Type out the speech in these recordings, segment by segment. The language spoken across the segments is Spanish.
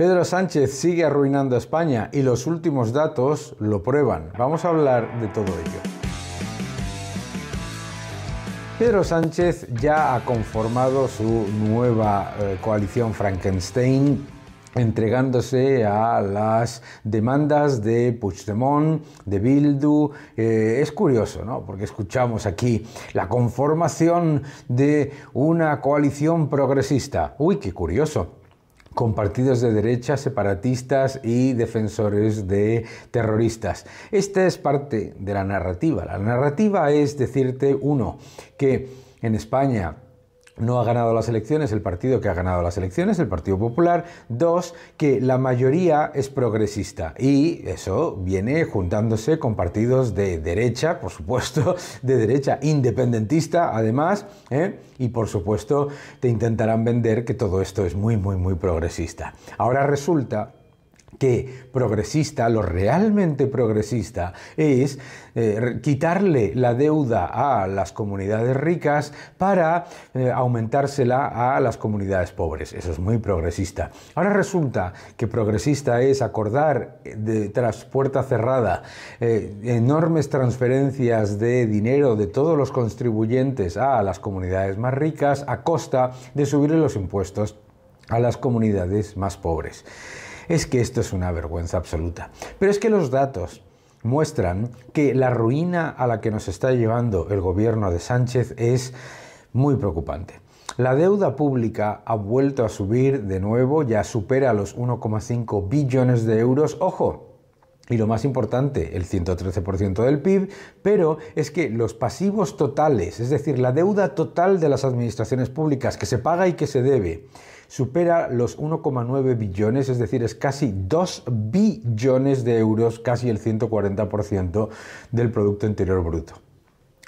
Pedro Sánchez sigue arruinando a España y los últimos datos lo prueban. Vamos a hablar de todo ello. Pedro Sánchez ya ha conformado su nueva eh, coalición Frankenstein entregándose a las demandas de Puigdemont, de Bildu. Eh, es curioso, ¿no? Porque escuchamos aquí la conformación de una coalición progresista. Uy, qué curioso con partidos de derecha, separatistas y defensores de terroristas. Esta es parte de la narrativa. La narrativa es decirte, uno, que en España no ha ganado las elecciones, el partido que ha ganado las elecciones, el Partido Popular. Dos, que la mayoría es progresista. Y eso viene juntándose con partidos de derecha, por supuesto, de derecha independentista, además. ¿eh? Y por supuesto, te intentarán vender que todo esto es muy, muy, muy progresista. Ahora resulta que progresista, lo realmente progresista, es eh, quitarle la deuda a las comunidades ricas para eh, aumentársela a las comunidades pobres. Eso es muy progresista. Ahora resulta que progresista es acordar eh, de, tras puerta cerrada enormes transferencias de dinero de todos los contribuyentes a las comunidades más ricas a costa de subirle los impuestos a las comunidades más pobres. Es que esto es una vergüenza absoluta. Pero es que los datos muestran que la ruina a la que nos está llevando el gobierno de Sánchez es muy preocupante. La deuda pública ha vuelto a subir de nuevo, ya supera los 1,5 billones de euros. Ojo, y lo más importante, el 113% del PIB, pero es que los pasivos totales, es decir, la deuda total de las administraciones públicas que se paga y que se debe, supera los 1,9 billones, es decir, es casi 2 billones de euros, casi el 140% del Producto Interior Bruto.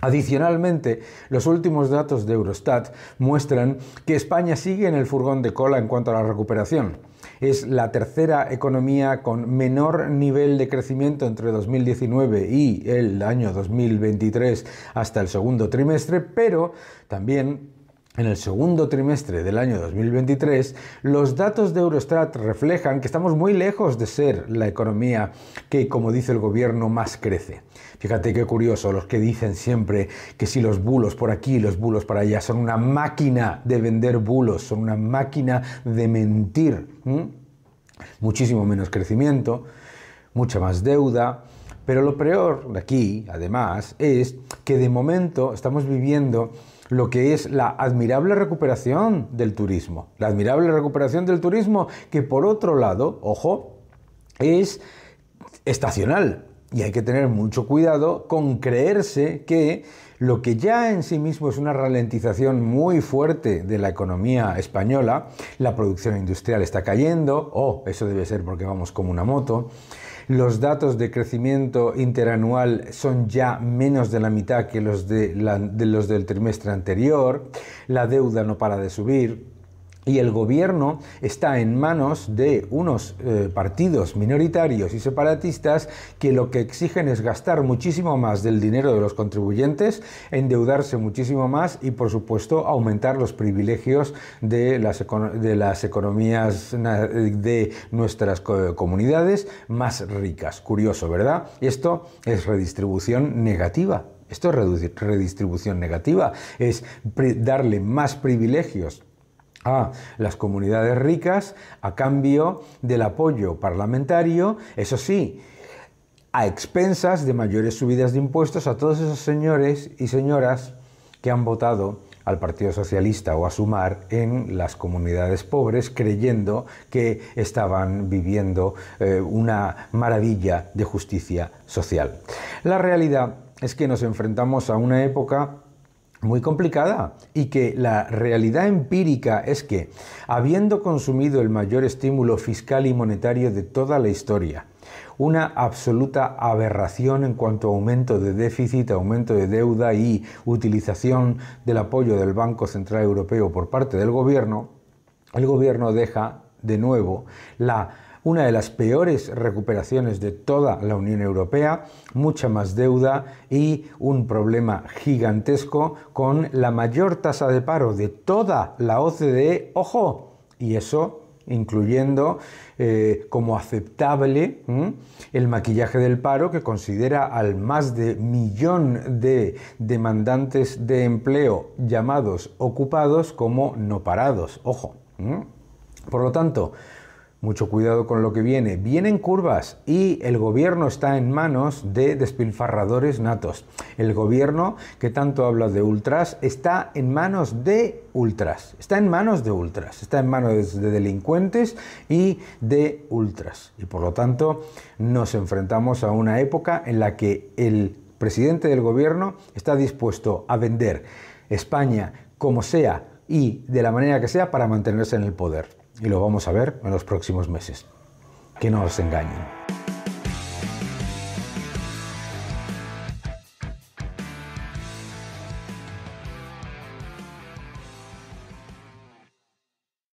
Adicionalmente, los últimos datos de Eurostat muestran que España sigue en el furgón de cola en cuanto a la recuperación. Es la tercera economía con menor nivel de crecimiento entre 2019 y el año 2023 hasta el segundo trimestre, pero también en el segundo trimestre del año 2023, los datos de Eurostat reflejan que estamos muy lejos de ser la economía que, como dice el gobierno, más crece. Fíjate qué curioso, los que dicen siempre que si los bulos por aquí, los bulos para allá, son una máquina de vender bulos, son una máquina de mentir. Muchísimo menos crecimiento, mucha más deuda, pero lo peor de aquí, además, es que de momento estamos viviendo lo que es la admirable recuperación del turismo. La admirable recuperación del turismo que por otro lado, ojo, es estacional. Y hay que tener mucho cuidado con creerse que lo que ya en sí mismo es una ralentización muy fuerte de la economía española, la producción industrial está cayendo, o oh, eso debe ser porque vamos como una moto, los datos de crecimiento interanual son ya menos de la mitad que los, de, los del trimestre anterior. La deuda no para de subir y el gobierno está en manos de unos eh, partidos minoritarios y separatistas que lo que exigen es gastar muchísimo más del dinero de los contribuyentes, endeudarse muchísimo más y, por supuesto, aumentar los privilegios de las, de las economías de nuestras comunidades más ricas. Curioso, ¿verdad? Esto es redistribución negativa. Esto es redistribución negativa, es darle más privilegios a las comunidades ricas a cambio del apoyo parlamentario, eso sí, a expensas de mayores subidas de impuestos a todos esos señores y señoras que han votado al Partido Socialista o a Sumar en las comunidades pobres creyendo que estaban viviendo eh, una maravilla de justicia social. La realidad es que nos enfrentamos a una época muy complicada y que la realidad empírica es que, habiendo consumido el mayor estímulo fiscal y monetario de toda la historia, una absoluta aberración en cuanto a aumento de déficit, aumento de deuda y utilización del apoyo del Banco Central Europeo por parte del gobierno, el gobierno deja de nuevo la una de las peores recuperaciones de toda la Unión Europea, mucha más deuda y un problema gigantesco con la mayor tasa de paro de toda la OCDE, ojo, y eso incluyendo eh, como aceptable el maquillaje del paro que considera al más de millón de demandantes de empleo llamados ocupados como no parados. Ojo. Por lo tanto, mucho cuidado con lo que viene. Vienen curvas y el gobierno está en manos de despilfarradores natos. El gobierno, que tanto habla de ultras, está en manos de ultras. Está en manos de ultras. Está en manos de delincuentes y de ultras. Y por lo tanto nos enfrentamos a una época en la que el presidente del gobierno está dispuesto a vender España como sea y de la manera que sea para mantenerse en el poder y lo vamos a ver en los próximos meses. Que no os engañen.